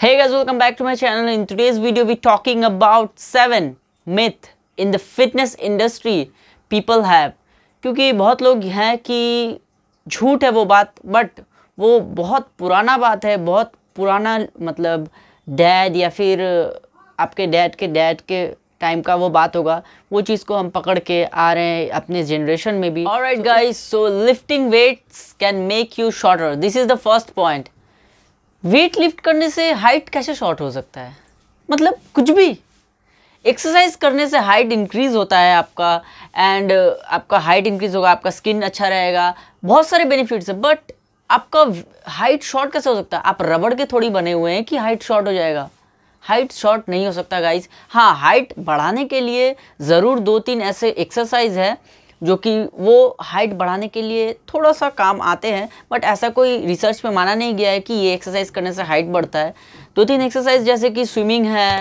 Hey guys, welcome back to my channel. In today's video, we're talking about seven myth in the fitness industry people have. क्योंकि बहुत लोग हैं कि झूठ है वो बात बट वो बहुत पुराना बात है बहुत पुराना मतलब डैड या फिर आपके डैड के डैड के टाइम का वो बात होगा वो चीज़ को हम पकड़ के आ रहे हैं अपने जनरेशन में भी alright guys so lifting weights can make you shorter this is the first point weight lift करने से हाइट कैसे शॉर्ट हो सकता है मतलब कुछ भी एक्सरसाइज करने से हाइट इंक्रीज़ होता है आपका एंड uh, आपका हाइट इंक्रीज़ होगा आपका स्किन अच्छा रहेगा बहुत सारे बेनिफिट्स हैं बट आपका हाइट शॉर्ट कैसे हो सकता है आप रबड़ के थोड़ी बने हुए हैं कि हाइट शॉर्ट हो जाएगा हाइट शॉर्ट नहीं हो सकता गाइज हाँ हाइट बढ़ाने के लिए ज़रूर दो तीन ऐसे एक्सरसाइज है जो कि वो हाइट बढ़ाने के लिए थोड़ा सा काम आते हैं बट ऐसा कोई रिसर्च में माना नहीं गया है कि ये एक्सरसाइज करने से हाइट बढ़ता है दो तीन एक्सरसाइज जैसे कि स्विमिंग है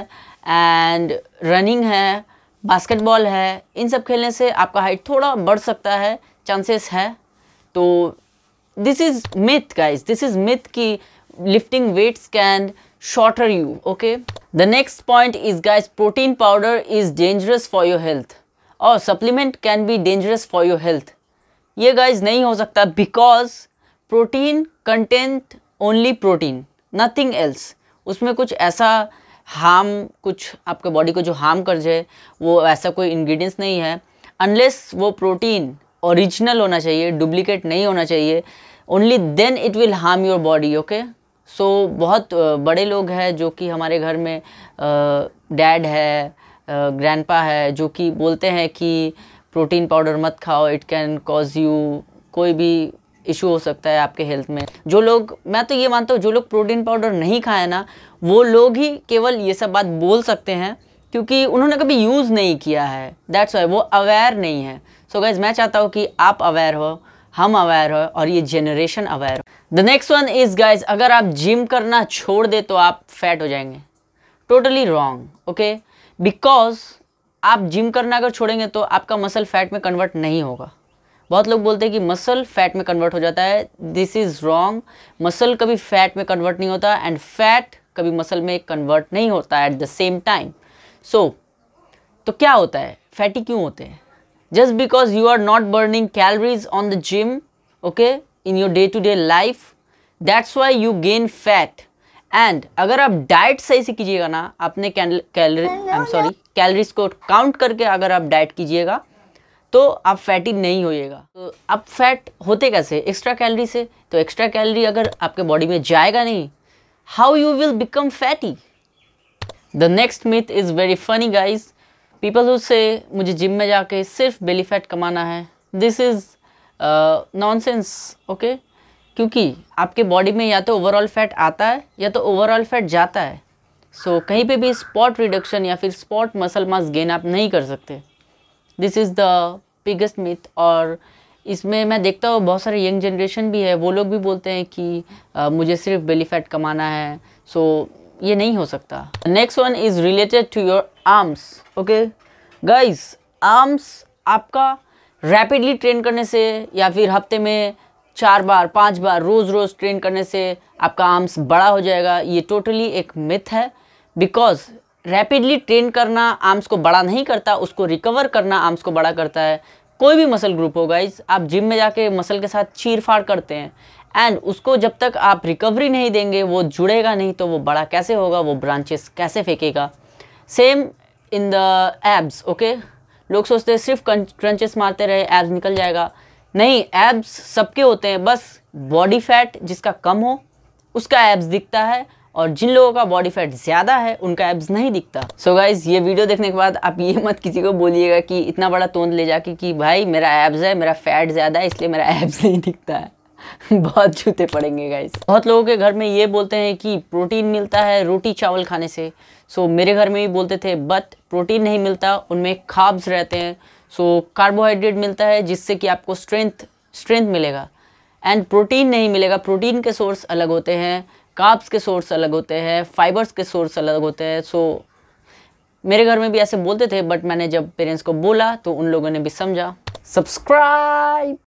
एंड रनिंग है बास्केटबॉल है इन सब खेलने से आपका हाइट थोड़ा बढ़ सकता है चांसेस है तो this is myth guys this is myth की lifting weights can shorter you okay the next point is guys protein powder is dangerous for your health और supplement can be dangerous for your health ये guys नहीं हो सकता because protein content only protein nothing else उसमें कुछ ऐसा harm कुछ आपके बॉडी को जो हार्म कर जाए वो ऐसा कोई इंग्रेडिएंट्स नहीं है अनलेस वो प्रोटीन ओरिजिनल होना चाहिए डुप्लीकेट नहीं होना चाहिए only then it will harm your body okay so बहुत बड़े लोग हैं जो कि हमारे घर में डैड है ग्रैंडपा है जो कि बोलते हैं कि प्रोटीन पाउडर मत खाओ इट कैन कॉज यू कोई भी इशू हो सकता है आपके हेल्थ में जो लोग मैं तो ये मानता हूँ जो लोग प्रोटीन पाउडर नहीं खाए ना वो लोग ही केवल ये सब बात बोल सकते हैं क्योंकि उन्होंने कभी यूज़ नहीं किया है दैट्स वाई वो अवेयर नहीं है सो so गाइज मैं चाहता हूँ कि आप अवेयर हो हम अवेयर हो और ये जनरेशन अवेयर हो the next one is guys अगर आप जिम करना छोड़ दे तो आप फैट हो जाएंगे टोटली रॉन्ग ओके बिकॉज आप जिम करना अगर छोड़ेंगे तो आपका मसल फैट में कन्वर्ट नहीं होगा बहुत लोग बोलते हैं कि मसल फैट में कन्वर्ट हो जाता है दिस इज़ रॉन्ग मसल कभी फैट में कन्वर्ट नहीं होता एंड फैट कभी मसल में कन्वर्ट नहीं होता at the same time so तो क्या होता है फैटी क्यों होते हैं just because you are not burning calories on the gym okay in your day to day life that's why you gain fat and अगर आप डाइट सही से कीजिएगा ना अपने calorie I am sorry calories को काउंट करके अगर आप डाइट कीजिएगा तो आप फैटी नहीं होइएगा तो आप फैट होते कैसे एक्स्ट्रा कैलरी से तो एक्स्ट्रा कैलरी अगर आपके बॉडी में जाएगा नहीं how you will become fatty the next myth is very funny guys people who से मुझे जिम में जाके सिर्फ बेली फैट कमाना है this is nonsense okay क्योंकि आपके बॉडी में या तो ओवरऑल फैट आता है या तो ओवरऑल फैट जाता है सो so, कहीं पे भी स्पॉट रिडक्शन या फिर स्पॉट मसल मास गेन आप नहीं कर सकते this is the biggest myth और इसमें मैं देखता हूँ बहुत सारे यंग जनरेशन भी है वो लोग भी बोलते हैं कि आ, मुझे सिर्फ बेली फैट कमाना है सो so, ये नहीं हो सकता next one is related to your arms okay guys arms आपका रैपिडली ट्रेन करने से या फिर हफ्ते में चार बार पांच बार रोज़ रोज़ ट्रेन करने से आपका आर्म्स बड़ा हो जाएगा ये टोटली एक मिथ है बिकॉज रैपिडली ट्रेन करना आर्म्स को बड़ा नहीं करता उसको रिकवर करना आर्म्स को बड़ा करता है कोई भी मसल ग्रुप हो गाइज आप जिम में जाके मसल के साथ चीर फाड़ करते हैं एंड उसको जब तक आप रिकवरी नहीं देंगे वो जुड़ेगा नहीं तो वो बड़ा कैसे होगा वो ब्रांचेस कैसे फेंकेगा same in the abs okay लोग सोचते हैं सिर्फ क्रंचेस मारते रहे एब्स निकल जाएगा नहीं एब्स सबके होते हैं बस बॉडी फैट जिसका कम हो उसका एब्स दिखता है और जिन लोगों का बॉडी फैट ज़्यादा है उनका एब्स नहीं दिखता सो so गाइज ये वीडियो देखने के बाद आप ये मत किसी को बोलिएगा कि इतना बड़ा तोंद ले जाके कि भाई मेरा एब्स है मेरा फैट ज़्यादा है इसलिए मेरा एब्स नहीं दिखता है बहुत जूते पड़ेंगे गाइज बहुत लोगों के घर में ये बोलते हैं कि प्रोटीन मिलता है रोटी चावल खाने से सो so, मेरे घर में भी बोलते थे बट प्रोटीन नहीं मिलता उनमें खाब्स रहते हैं सो so, कार्बोहाइड्रेट मिलता है जिससे कि आपको स्ट्रेंथ स्ट्रेंथ मिलेगा एंड प्रोटीन नहीं मिलेगा प्रोटीन के सोर्स अलग होते हैं काप्स के सोर्स अलग होते हैं फाइबर्स के सोर्स अलग होते हैं सो so, मेरे घर में भी ऐसे बोलते थे बट मैंने जब पेरेंट्स को बोला तो उन लोगों ने भी समझा सब्सक्राइब